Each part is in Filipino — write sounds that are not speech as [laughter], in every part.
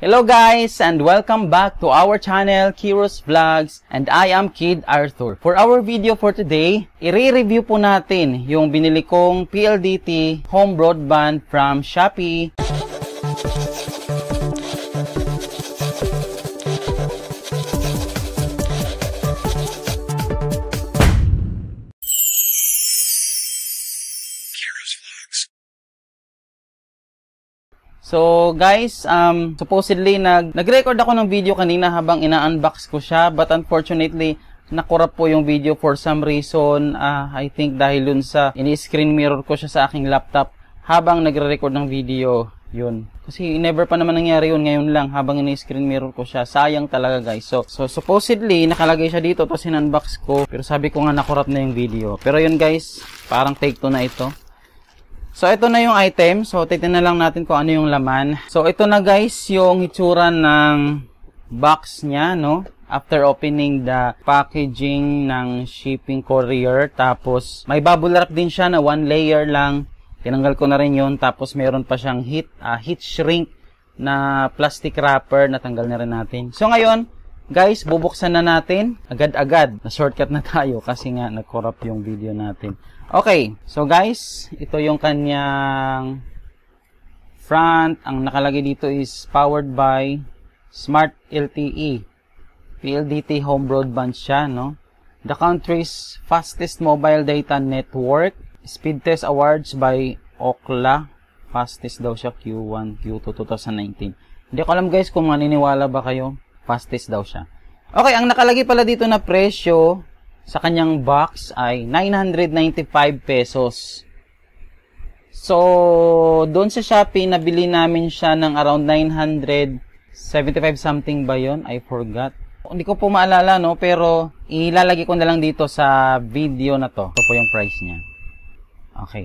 Hello guys and welcome back to our channel Kiros Vlogs and I am Kid Arthur. For our video for today, i-review po natin yung binili kong PLDT home broadband from Shopee. So guys, um, supposedly nag nag-record ako ng video kanina habang ina-unbox ko siya but unfortunately nakurap po yung video for some reason. Uh, I think dahil dun sa ini-screen mirror ko siya sa aking laptop habang nagre-record ng video. Yun. Kasi never pa naman nangyari yun ngayon lang habang ini-screen mirror ko siya. Sayang talaga guys. So, so supposedly nakalagay siya dito tapos in-unbox ko pero sabi ko nga nakurap na yung video. Pero yun guys, parang take 2 na ito. So, ito na yung item. So, titignan lang natin kung ano yung laman. So, ito na guys yung itsura ng box niya, no? After opening the packaging ng shipping courier. Tapos, may bubble wrap din siya na one layer lang. Tinanggal ko na rin yun. Tapos, meron pa siyang heat, uh, heat shrink na plastic wrapper. na Natanggal na rin natin. So, ngayon, guys, bubuksan na natin. Agad-agad. Na-shortcut na tayo kasi nga, nag-corrupt yung video natin. Okay, so guys, ito yung kanyang front. Ang nakalagay dito is powered by Smart LTE. PLDT home broadband siya, no? The country's fastest mobile data network. Speed test awards by Okla. Fastest daw siya Q1, Q2 2019. Hindi ko alam guys kung maniniwala ba kayo. Fastest daw siya. Okay, ang nakalagay pala dito na presyo sa kanyang box ay 995 pesos. So, doon sa Shopee, nabili namin siya ng around 975 something ba yon I forgot. Hindi ko po maalala, no? Pero, ilalagay ko na lang dito sa video na to. Ito po yung price niya. Okay.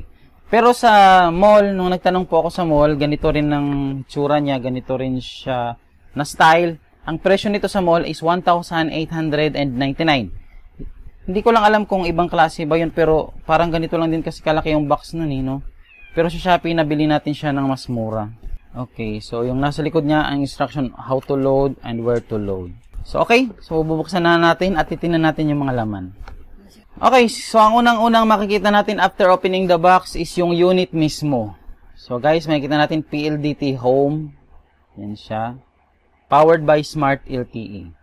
Pero sa mall, nung nagtanong po ako sa mall, ganito rin ang tsura niya, ganito rin siya na style. Ang presyo nito sa mall is 1,899. Hindi ko lang alam kung ibang klase ba yun, pero parang ganito lang din kasi kalaki yung box nun eh, no? Pero sa Shopee, nabili natin siya ng mas mura. Okay, so yung nasa likod niya, ang instruction, how to load and where to load. So, okay. So, bubuksan na natin at titingnan natin yung mga laman. Okay, so ang unang-unang makikita natin after opening the box is yung unit mismo. So, guys, makikita natin PLDT Home. Yan siya. Powered by Smart LTE.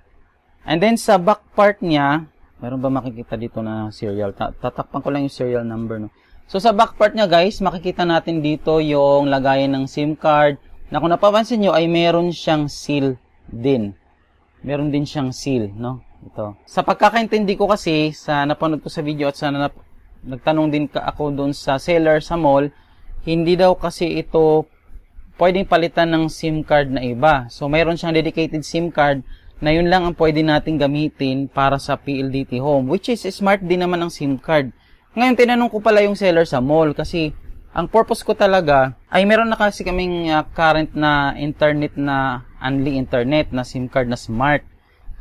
And then, sa back part niya, Meron ba makikita dito na serial? Tatakpan ko lang yung serial number. No? So, sa back part niya, guys, makikita natin dito yung lagayan ng SIM card. Na kung napapansin nyo, ay meron siyang seal din. Meron din siyang seal, no? Ito. Sa pagkakaintindi ko kasi, sa napanood ko sa video at sa na, nagtanong din ka ako doon sa seller sa mall, hindi daw kasi ito pwedeng palitan ng SIM card na iba. So, meron siyang dedicated SIM card na yun lang ang pwede nating gamitin para sa PLDT home, which is smart din naman ang SIM card. Ngayon, tinanong ko pala yung seller sa mall kasi ang purpose ko talaga ay meron na kasi kaming uh, current na internet na only internet na SIM card na smart.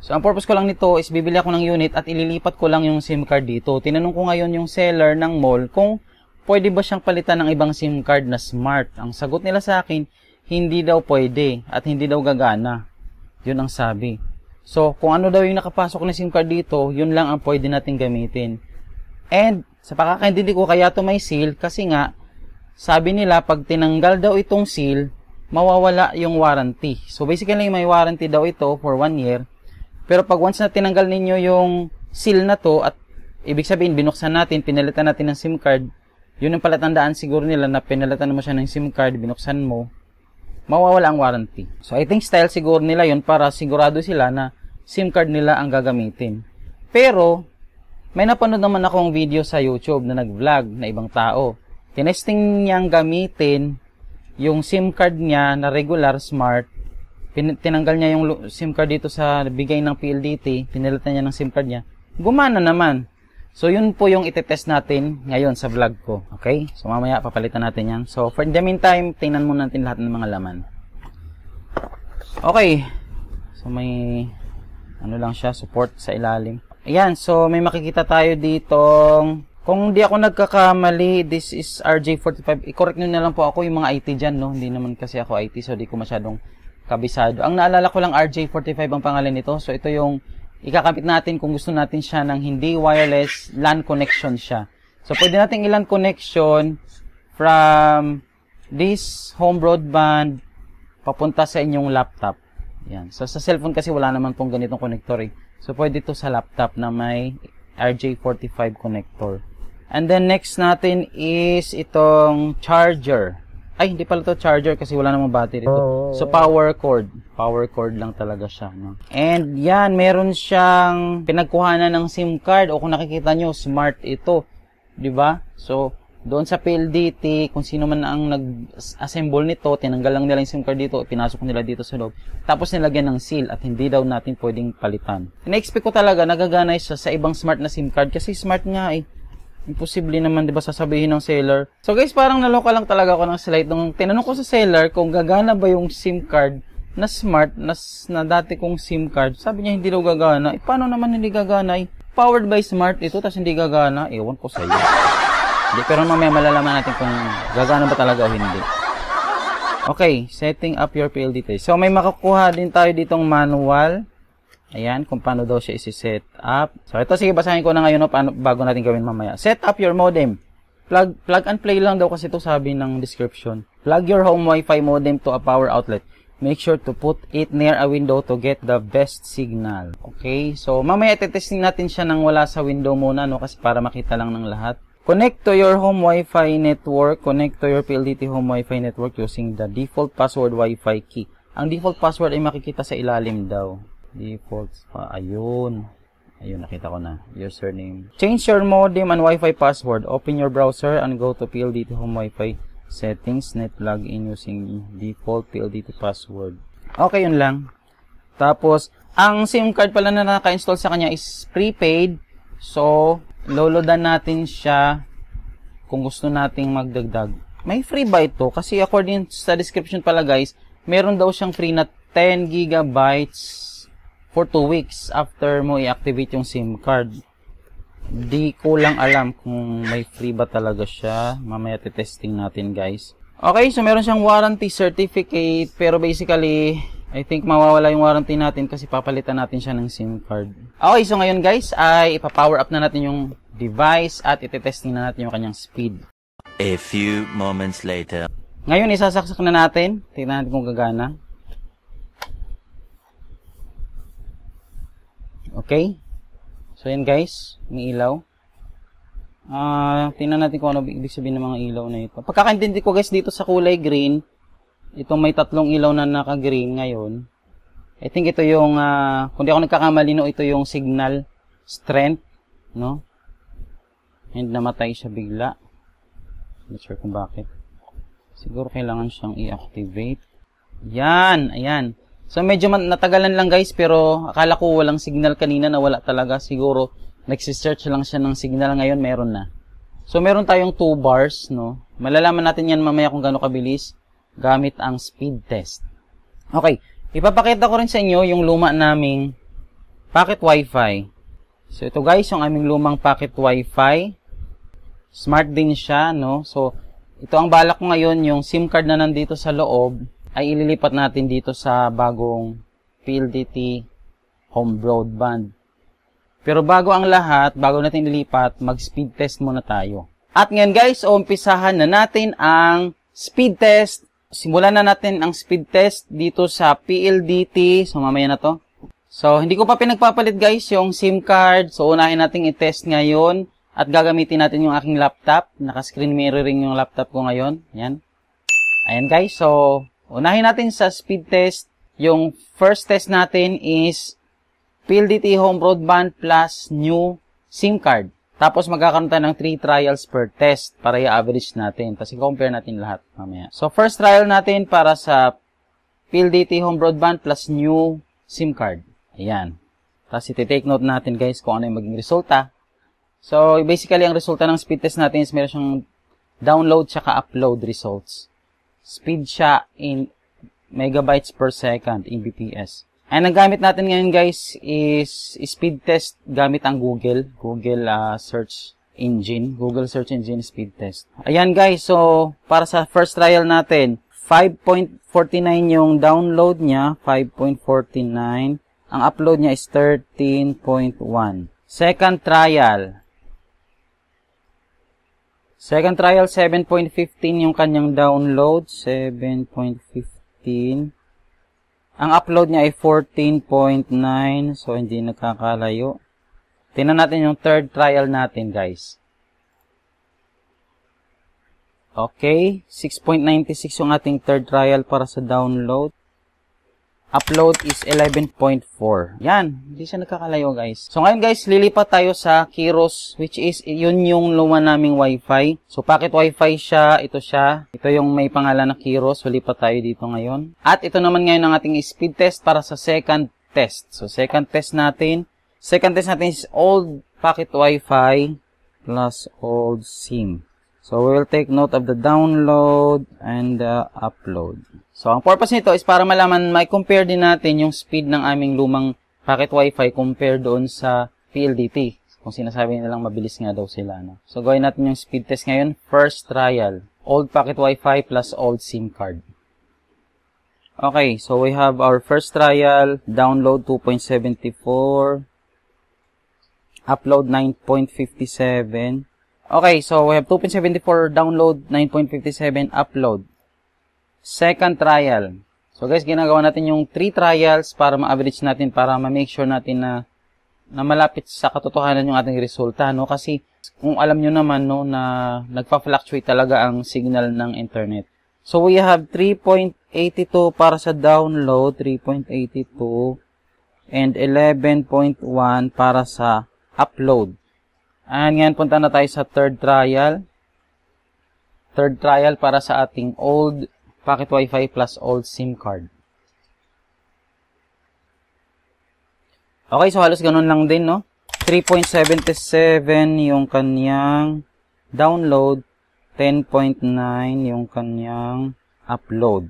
So ang purpose ko lang nito is bibili ako ng unit at ililipat ko lang yung SIM card dito. Tinanong ko ngayon yung seller ng mall kung pwede ba siyang palitan ng ibang SIM card na smart. Ang sagot nila sa akin, hindi daw pwede at hindi daw gagana. Yun ang sabi. So, kung ano daw yung nakapasok na SIM card dito, yun lang ang pwede natin gamitin. And, sa pakakaintindi ko, kaya to may seal, kasi nga, sabi nila, pag tinanggal daw itong seal, mawawala yung warranty. So, basically, may warranty daw ito for 1 year. Pero pag once na tinanggal ninyo yung seal na to, at ibig sabihin, binuksan natin, pinalitan natin ng SIM card, yun ang palatandaan siguro nila na pinalitan mo siya ng SIM card, binuksan mo, mawawala ang warranty. So, I think style siguro nila yon para sigurado sila na SIM card nila ang gagamitin. Pero, may napanood naman akong video sa YouTube na nag-vlog na ibang tao. Tinesting niyang gamitin yung SIM card niya na regular smart. Pin- tinanggal niya yung SIM card dito sa bigay ng PLDT. Pinalitan niya ng SIM card niya. Gumana naman. So, yun po yung itetest natin ngayon sa vlog ko. Okay? So, mamaya papalitan natin yan. So, for the meantime, tingnan muna natin lahat ng mga laman. Okay. So, may ano lang siya, support sa ilalim. Ayan. So, may makikita tayo ditong kung hindi ako nagkakamali, this is RJ45. I-correct nyo na lang po ako yung mga IT dyan, no? Hindi naman kasi ako IT, so di ko masyadong kabisado. Ang naalala ko lang, RJ45 ang pangalan nito. So, ito yung ikakabit natin kung gusto natin siya ng hindi wireless LAN connection siya. So, pwede natin ilan connection from this home broadband papunta sa inyong laptop. Yan. So, sa cellphone kasi wala naman pong ganitong connector eh. So, pwede to sa laptop na may RJ45 connector. And then, next natin is itong charger. Ay, hindi pala to charger kasi wala namang battery. dito. so, power cord. Power cord lang talaga siya. No? And yan, meron siyang pinagkuhanan ng SIM card o kung nakikita nyo, smart ito. 'di ba So, doon sa PLDT, kung sino man ang nag-assemble nito, tinanggal lang nila yung SIM card dito, pinasok nila dito sa loob, tapos nilagyan ng seal at hindi daw natin pwedeng palitan. Na-expect ko talaga, nagaganay siya sa ibang smart na SIM card kasi smart nga eh. Imposible naman, di ba, sasabihin ng seller. So guys, parang naloka lang talaga ako ng slight Nung tinanong ko sa seller kung gagana ba yung SIM card na smart na, na dati kong SIM card. Sabi niya, hindi daw gagana. Eh, paano naman hindi gagana? Eh, powered by smart ito, tapos hindi gagana. Ewan ko sa iyo. Hindi, pero mamaya malalaman natin kung gagana ba talaga o hindi. Okay, setting up your PLDT. So, may makukuha din tayo ditong manual. Ayan, kung paano daw siya isi-set up. So, ito, sige, basahin ko na ngayon no, paano, bago natin gawin mamaya. Set up your modem. Plug, plug and play lang daw kasi ito sabi ng description. Plug your home Wi-Fi modem to a power outlet. Make sure to put it near a window to get the best signal. Okay, so mamaya testing natin siya nang wala sa window muna no kasi para makita lang ng lahat. Connect to your home Wi-Fi network. Connect to your PLDT home Wi-Fi network using the default password Wi-Fi key. Ang default password ay makikita sa ilalim daw. Defaults ah, pa. Ayun. Ayun, nakita ko na. Your surname. Change your modem and Wi-Fi password. Open your browser and go to PLDT Home Wi-Fi settings. Net login using default PLDT password. Okay, yun lang. Tapos, ang SIM card pala na naka-install sa kanya is prepaid. So, loloadan natin siya kung gusto nating magdagdag. May free ba ito? Kasi according sa description pala guys, meron daw siyang free na 10 gigabytes for 2 weeks after mo i-activate yung SIM card. Di ko lang alam kung may free ba talaga siya. Mamaya testing natin guys. Okay, so meron siyang warranty certificate pero basically I think mawawala yung warranty natin kasi papalitan natin siya ng SIM card. Okay, so ngayon guys ay ipapower up na natin yung device at itetesting na natin yung kanyang speed. A few moments later. Ngayon isasaksak na natin. Tingnan natin kung gagana. Okay? So, yan guys. May ilaw. Ah, uh, tingnan natin kung ano ibig sabihin ng mga ilaw na ito. Pagkakaintindi ko guys dito sa kulay green, itong may tatlong ilaw na naka-green ngayon. I think ito yung uh, kung di ako nagkakamali no, ito yung signal strength, no? And namatay siya bigla. Not sure kung bakit. Siguro kailangan siyang i-activate. Yan, ayan. So medyo natagalan lang guys pero akala ko walang signal kanina na wala talaga. Siguro nagsi-search lang siya ng signal ngayon meron na. So meron tayong 2 bars no. Malalaman natin yan mamaya kung gaano kabilis gamit ang speed test. Okay, ipapakita ko rin sa inyo yung luma naming packet wifi. So ito guys yung aming lumang packet wifi. Smart din siya no. So ito ang balak ko ngayon yung SIM card na nandito sa loob ay ililipat natin dito sa bagong PLDT home broadband. Pero bago ang lahat, bago natin ilipat, mag-speed test muna tayo. At ngayon guys, umpisahan na natin ang speed test. Simulan na natin ang speed test dito sa PLDT. So mamaya na to. So hindi ko pa pinagpapalit guys yung SIM card. So unahin natin i-test ngayon. At gagamitin natin yung aking laptop. Naka-screen mirroring yung laptop ko ngayon. Yan. Ayan guys, so Unahin natin sa speed test. Yung first test natin is PLDT home broadband plus new SIM card. Tapos magkakaroon tayo ng 3 trials per test para i-average natin. Tapos i-compare natin lahat mamaya. So first trial natin para sa PLDT home broadband plus new SIM card. Ayan. Tapos iti-take note natin guys kung ano yung maging resulta. So basically ang resulta ng speed test natin is meron siyang download tsaka upload results. Speed siya in megabytes per second in BPS. And ang gamit natin ngayon guys is speed test gamit ang Google, Google uh, search engine, Google search engine speed test. Ayan guys, so para sa first trial natin, 5.49 yung download niya, 5.49. Ang upload niya is 13.1. Second trial, Second trial, 7.15 yung kanyang download. 7.15. Ang upload niya ay 14.9. So, hindi nagkakalayo. Tingnan natin yung third trial natin, guys. Okay. 6.96 yung ating third trial para sa download upload is 11.4. Yan, hindi siya nagkakalayo guys. So ngayon guys, lilipat tayo sa Kiros which is yun yung luma naming wifi. So packet wifi siya, ito siya. Ito yung may pangalan na Kiros. So lipat tayo dito ngayon. At ito naman ngayon ang ating speed test para sa second test. So second test natin. Second test natin is old packet wifi plus old SIM. So, we'll take note of the download and the upload. So, ang purpose nito is para malaman, may compare din natin yung speed ng aming lumang packet wifi compared doon sa PLDT. Kung sinasabi nilang mabilis nga daw sila. No? So, gawin natin yung speed test ngayon. First trial. Old packet wifi plus old SIM card. Okay, so we have our first trial. Download 2.74. Upload 9.57 Okay, so we have 2.74 download, 9.57 upload. Second trial. So guys, ginagawa natin yung 3 trials para ma-average natin, para ma-make sure natin na, na malapit sa katotohanan yung ating resulta. No? Kasi kung alam nyo naman no, na nagpa-fluctuate talaga ang signal ng internet. So we have 3.82 para sa download, 3.82 and 11.1 para sa upload. And ngayon punta na tayo sa third trial. Third trial para sa ating old packet wifi plus old SIM card. Okay, so halos ganun lang din, no? 3.77 yung kanyang download, 10.9 yung kanyang upload.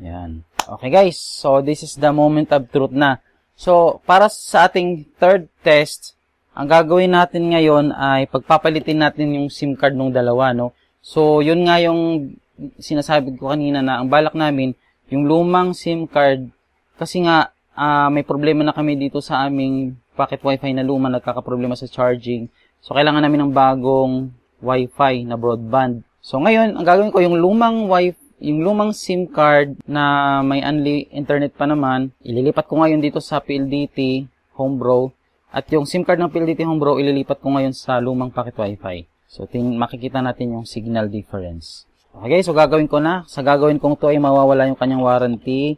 Yan. Okay, guys. So, this is the moment of truth na. So, para sa ating third test, ang gagawin natin ngayon ay pagpapalitin natin yung SIM card ng dalawa, no? So, yun nga yung sinasabi ko kanina na ang balak namin, yung lumang SIM card, kasi nga uh, may problema na kami dito sa aming packet wifi na luma, nagkakaproblema sa charging. So, kailangan namin ng bagong wifi na broadband. So, ngayon, ang gagawin ko, yung lumang wifi, yung lumang SIM card na may unli internet pa naman, ililipat ko ngayon dito sa PLDT, Homebrew, at yung SIM card ng PLDT Homebrew, ililipat ko ngayon sa lumang packet Wi-Fi. So, tin makikita natin yung signal difference. Okay, so gagawin ko na. Sa gagawin kong to ay mawawala yung kanyang warranty.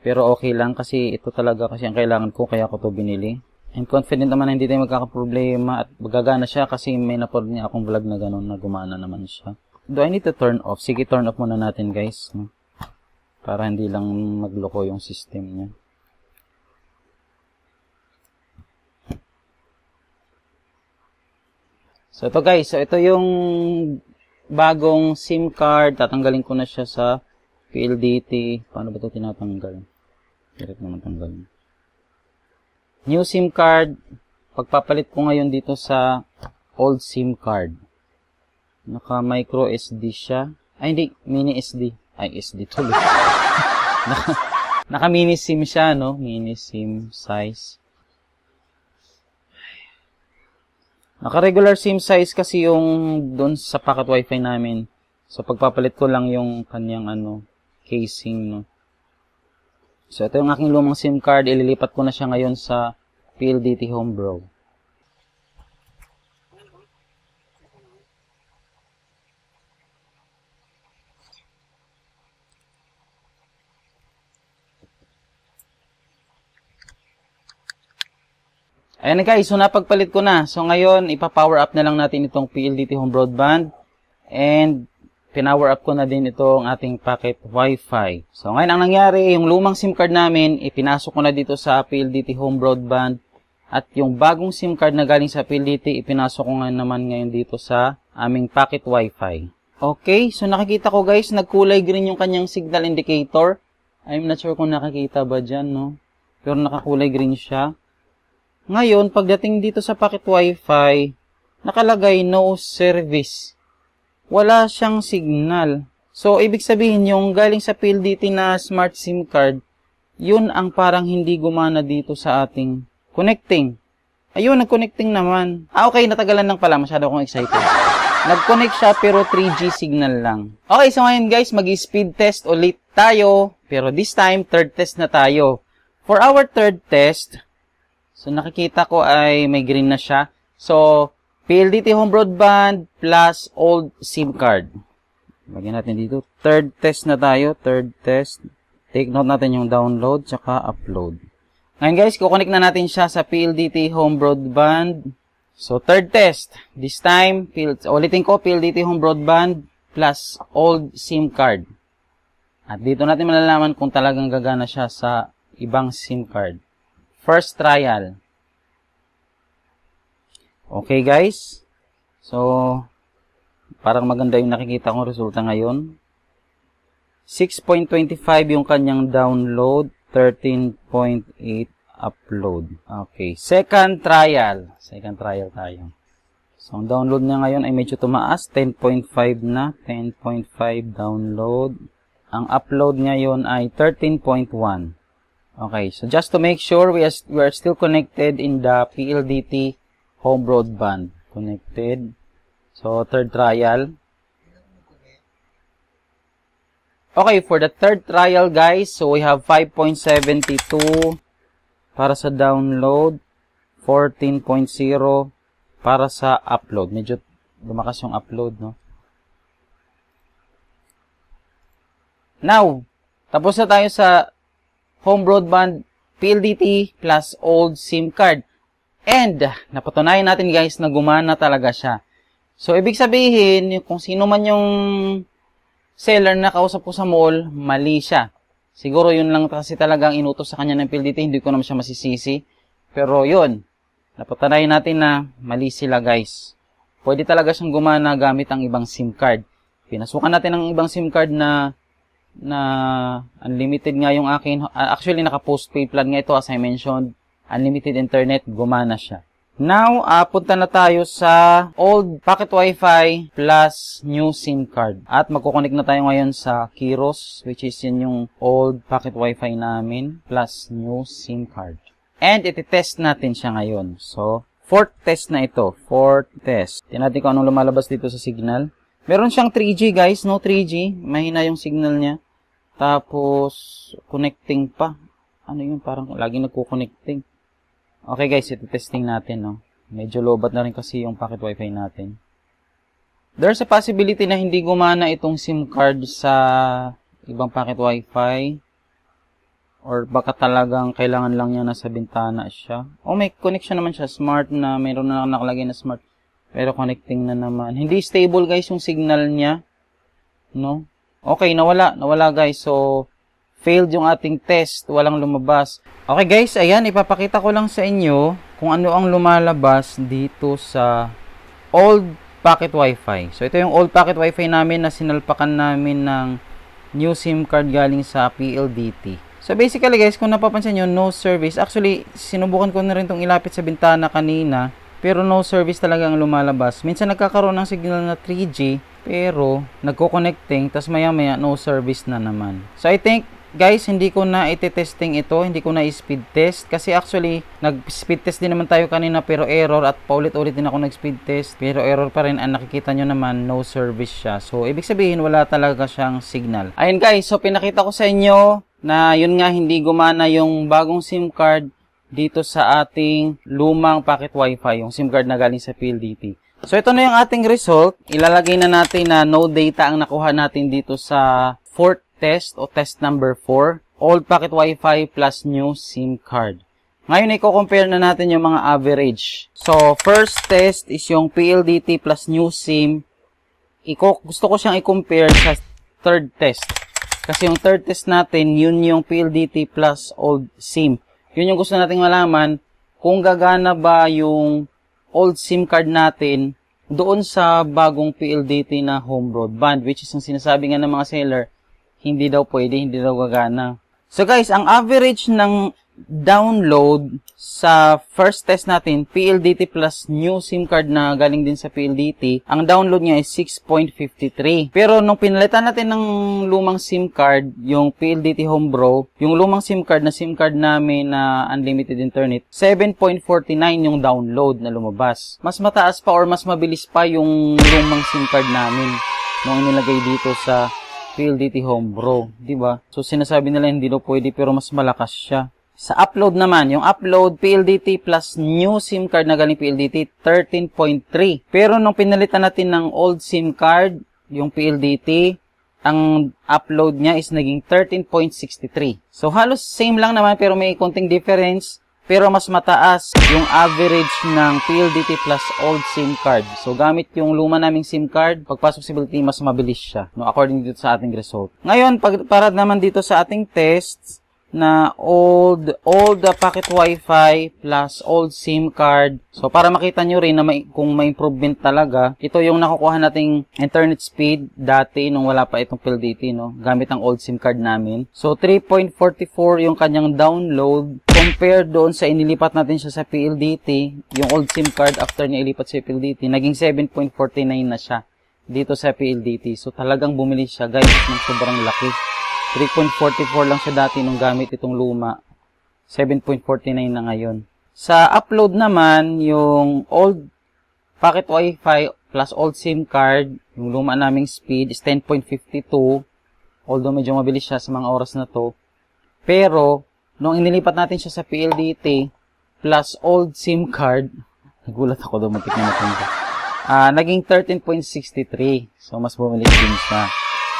Pero okay lang kasi ito talaga kasi ang kailangan ko kaya ko to binili. I'm confident naman na hindi tayo magkakaproblema at gagana siya kasi may napod niya akong vlog na gano'n na gumana naman siya. Do I need to turn off? Sige, turn off muna natin guys. No? Para hindi lang magloko yung system niya. So, ito guys. So, ito yung bagong SIM card. Tatanggalin ko na siya sa PLDT. Paano ba ito tinatanggal? Direct naman tanggalin. New SIM card. Pagpapalit ko ngayon dito sa old SIM card. Naka micro SD siya. Ay, hindi. Mini SD. Ay, SD tuloy. [laughs] naka, naka mini SIM siya, no? Mini SIM size. Naka-regular SIM size kasi yung doon sa packet wifi namin. So, pagpapalit ko lang yung kanyang ano, casing, no. So, ito yung aking lumang SIM card. Ililipat ko na siya ngayon sa PLDT Homebrew. Ayan guys, so napagpalit ko na. So ngayon, ipa-power up na lang natin itong PLDT home broadband. And pinower up ko na din itong ating packet Wi-Fi. So ngayon ang nangyari, yung lumang SIM card namin, ipinasok ko na dito sa PLDT home broadband. At yung bagong SIM card na galing sa PLDT, ipinasok ko nga naman ngayon dito sa aming packet Wi-Fi. Okay, so nakikita ko guys, nagkulay green yung kanyang signal indicator. I'm not sure kung nakikita ba dyan, no? Pero nakakulay green siya. Ngayon, pagdating dito sa packet wifi, nakalagay no service. Wala siyang signal. So, ibig sabihin yung galing sa PLDT na smart SIM card, yun ang parang hindi gumana dito sa ating connecting. Ayun, nag-connecting naman. Ah, okay, natagalan lang pala. Masyado akong excited. Nag-connect siya pero 3G signal lang. Okay, so ngayon guys, mag-speed test ulit tayo. Pero this time, third test na tayo. For our third test, So, nakikita ko ay may green na siya. So, PLDT home broadband plus old SIM card. Lagyan natin dito. Third test na tayo. Third test. Take note natin yung download tsaka upload. Ngayon guys, kukunik na natin siya sa PLDT home broadband. So, third test. This time, PL, ulitin ko, PLDT home broadband plus old SIM card. At dito natin malalaman kung talagang gagana siya sa ibang SIM card first trial. Okay guys? So, parang maganda yung nakikita kong resulta ngayon. 6.25 yung kanyang download, 13.8 upload. Okay, second trial. Second trial tayo. So, ang download niya ngayon ay medyo tumaas, 10.5 na, 10.5 download. Ang upload niya yon ay 13.1. Okay, so just to make sure we are, we are still connected in the PLDT home broadband. Connected. So, third trial. Okay, for the third trial guys, so we have 5.72 para sa download, 14.0 para sa upload. Medyo lumakas yung upload, no? Now, tapos na tayo sa home broadband, PLDT, plus old SIM card. And, napatunayan natin guys na gumana talaga siya. So, ibig sabihin, kung sino man yung seller na kausap ko sa mall, mali siya. Siguro yun lang kasi talagang inutos sa kanya ng PLDT, hindi ko naman siya masisisi. Pero yun, napatunayan natin na mali sila guys. Pwede talaga siyang gumana gamit ang ibang SIM card. Pinasukan natin ang ibang SIM card na na unlimited nga yung akin. Ah, actually, naka-postpaid plan nga ito as I mentioned. Unlimited internet, gumana siya. Now, uh, punta na tayo sa old pocket wifi plus new SIM card. At magkukonik na tayo ngayon sa Kiros, which is yun yung old pocket wifi namin plus new SIM card. And iti-test natin siya ngayon. So, fourth test na ito. Fourth test. Tingnan natin kung anong lumalabas dito sa signal. Meron siyang 3G guys, no 3G. Mahina yung signal niya. Tapos, connecting pa. Ano yun? Parang laging nagko-connecting. Okay guys, ito testing natin. No? Medyo lobat na rin kasi yung pocket wifi natin. There's a possibility na hindi gumana itong SIM card sa ibang pocket wifi. Or baka talagang kailangan lang niya nasa bintana siya. O oh, may connection naman siya. Smart na. Meron na nakalagay na smart pero connecting na naman. Hindi stable guys yung signal niya. No? Okay, nawala. Nawala guys. So, failed yung ating test. Walang lumabas. Okay guys, ayan. Ipapakita ko lang sa inyo kung ano ang lumalabas dito sa old packet wifi. So, ito yung old packet wifi namin na sinalpakan namin ng new SIM card galing sa PLDT. So, basically guys, kung napapansin nyo, no service. Actually, sinubukan ko na rin itong ilapit sa bintana kanina pero no service talaga ang lumalabas. Minsan nagkakaroon ng signal na 3G pero nagko-connecting tas maya maya no service na naman. So I think guys, hindi ko na ite-testing ito, hindi ko na speed test kasi actually nag-speed test din naman tayo kanina pero error at paulit-ulit din ako nag-speed test pero error pa rin ang ah, nakikita nyo naman no service siya. So ibig sabihin wala talaga siyang signal. Ayun guys, so pinakita ko sa inyo na yun nga hindi gumana yung bagong SIM card dito sa ating lumang packet wifi, yung SIM card na galing sa PLDT. So, ito na yung ating result. Ilalagay na natin na no data ang nakuha natin dito sa fourth test o test number 4, old packet wifi plus new SIM card. Ngayon, i-compare na natin yung mga average. So, first test is yung PLDT plus new SIM. Iko, gusto ko siyang i-compare sa third test. Kasi yung third test natin, yun yung PLDT plus old SIM. Yun yung gusto nating malaman kung gagana ba yung old SIM card natin doon sa bagong PLDT na home broadband which is ang sinasabi nga ng mga seller, hindi daw pwede, hindi daw gagana. So guys, ang average ng download sa first test natin, PLDT plus new SIM card na galing din sa PLDT, ang download niya is 6.53. Pero nung pinalitan natin ng lumang SIM card, yung PLDT Homebrew, yung lumang SIM card na SIM card namin na unlimited internet, 7.49 yung download na lumabas. Mas mataas pa or mas mabilis pa yung lumang SIM card namin nung inilagay dito sa PLDT Home Bro, 'di ba? So sinasabi nila hindi daw pwede pero mas malakas siya. Sa upload naman, yung upload PLDT plus new SIM card na galing PLDT 13.3. Pero nung pinalitan natin ng old SIM card, yung PLDT, ang upload niya is naging 13.63. So halos same lang naman pero may konting difference pero mas mataas yung average ng PLDT plus old SIM card. So, gamit yung luma naming SIM card, pagpasok possibility, mas mabilis siya, no, according dito sa ating result. Ngayon, pag, para naman dito sa ating tests, na old old uh, packet wifi plus old SIM card. So para makita nyo rin na may, kung may improvement talaga, ito yung nakukuha nating internet speed dati nung wala pa itong PLDT no, gamit ang old SIM card namin. So 3.44 yung kanyang download compared doon sa inilipat natin siya sa PLDT, yung old SIM card after niya ilipat sa PLDT, naging 7.49 na siya dito sa PLDT. So talagang bumili siya guys ng sobrang laki. 3.44 lang siya dati nung gamit itong luma. 7.49 na ngayon. Sa upload naman, yung old packet wifi plus old SIM card, yung luma naming speed is 10.52. Although medyo mabilis siya sa mga oras na to. Pero, nung inilipat natin siya sa PLDT plus old SIM card, [laughs] nagulat ako doon, matik na natin. Uh, ah, naging 13.63. So, mas bumilis din siya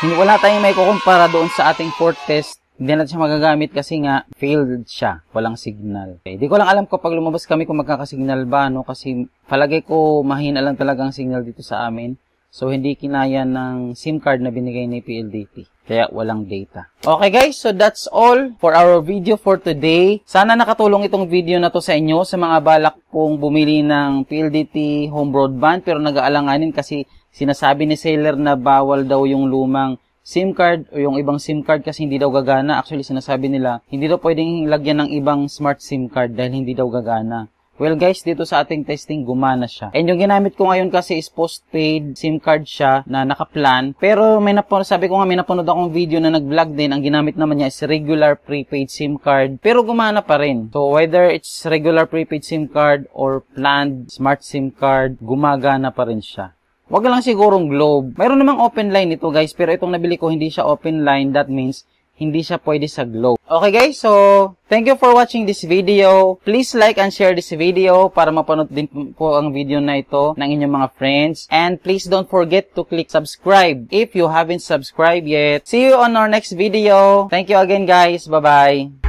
wala tayong may kukumpara doon sa ating fourth test. Hindi natin siya magagamit kasi nga failed siya. Walang signal. Okay. Di ko lang alam pag lumabas kami kung magkakasignal ba, no? Kasi palagay ko mahina lang talaga ang signal dito sa amin. So, hindi kinaya ng SIM card na binigay ni PLDT. Kaya walang data. Okay guys, so that's all for our video for today. Sana nakatulong itong video na to sa inyo sa mga balak pong bumili ng PLDT home broadband pero nag-aalanganin kasi Sinasabi ni seller na bawal daw yung lumang SIM card o yung ibang SIM card kasi hindi daw gagana. Actually, sinasabi nila, hindi daw pwedeng lagyan ng ibang smart SIM card dahil hindi daw gagana. Well guys, dito sa ating testing, gumana siya. And yung ginamit ko ngayon kasi is postpaid SIM card siya na naka-plan. Pero may napun- sabi ko nga may napanood akong video na nag-vlog din. Ang ginamit naman niya is regular prepaid SIM card. Pero gumana pa rin. So whether it's regular prepaid SIM card or planned smart SIM card, gumagana pa rin siya. Wag lang sigurong globe. Mayroon namang open line ito guys, pero itong nabili ko hindi siya open line. That means hindi siya pwede sa globe. Okay guys, so thank you for watching this video. Please like and share this video para mapanood din po ang video na ito ng inyong mga friends. And please don't forget to click subscribe if you haven't subscribed yet. See you on our next video. Thank you again guys. Bye-bye.